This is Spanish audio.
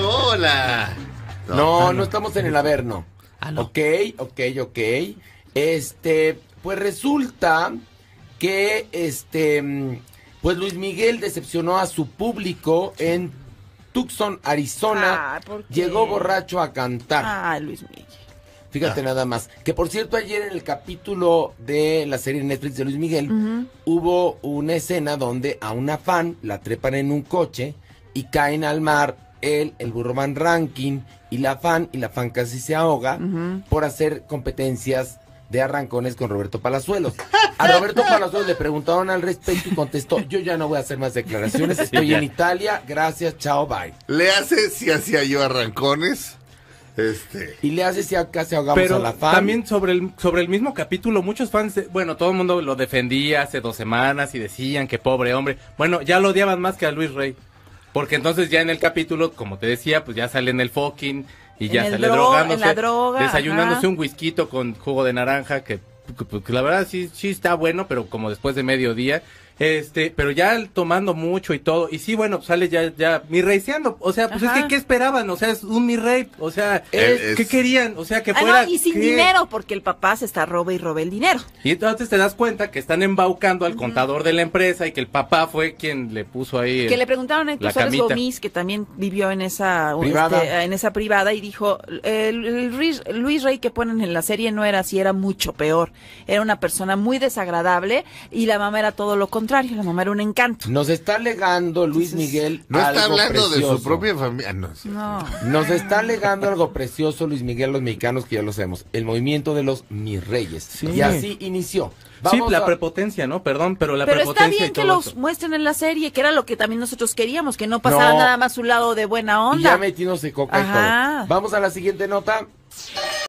Hola. No, no, estamos en el Averno. Ah, ok, ok, ok. Este, pues resulta que este, pues Luis Miguel decepcionó a su público en Tucson, Arizona. Llegó borracho a cantar. Ah, Luis Miguel. Fíjate ah. nada más. Que por cierto, ayer en el capítulo de la serie Netflix de Luis Miguel, hubo una escena donde a una fan la trepan en un coche y caen al mar él, el Burroman Ranking y la fan, y la fan casi se ahoga por hacer competencias de arrancones con Roberto Palazuelos. A Roberto Palazuelos le preguntaron al respecto y contestó, yo ya no voy a hacer más declaraciones, estoy en Italia, gracias, chao, bye. ¿Le hace si hacía yo arrancones? Este. Y le hace si casi ahogamos Pero a la fan. También sobre el, sobre el mismo capítulo, muchos fans, bueno, todo el mundo lo defendía hace dos semanas y decían que pobre hombre. Bueno, ya lo odiaban más que a Luis Rey. Porque entonces ya en el capítulo, como te decía, pues ya sale en el fucking y ya sale drogándose, desayunándose un whisky con jugo de naranja pues, que, la verdad sí, sí está bueno, pero como después de mediodía este, pero ya tomando mucho y todo. Y sí, bueno, sale ya, ya mi O sea, pues es que, ¿qué esperaban? O sea, es un mi rey. O sea, eh, ¿qué querían? O sea, que ah, fuera. y sin dinero, porque el papá se está roba y roba el dinero. Y entonces te das cuenta que están embaucando al contador de la empresa y que el papá fue quien le puso ahí. Que le preguntaron eh, a Suárez que también vivió en esa este, privada, en esa privada y dijo: el, Luis, Luis Rey que ponen en la serie no era así, era mucho peor. Era una persona muy desagradable y la mamá era todo lo contrario la mamá era un encanto. Nos está legando Luis Miguel. No está hablando de su propia familia. Ah, no, Nos está legando algo precioso Luis Miguel, los mexicanos que ya lo sabemos. El movimiento de los mis reyes. Y así inició. sí, la prepotencia, ¿no? Perdón, pero la prepotencia. Pero está bien que los muestren en la serie, que era lo que también nosotros queríamos, que no pasara nada más un lado de buena onda. Y ya metiéndose coca y todo. Vamos a la siguiente nota.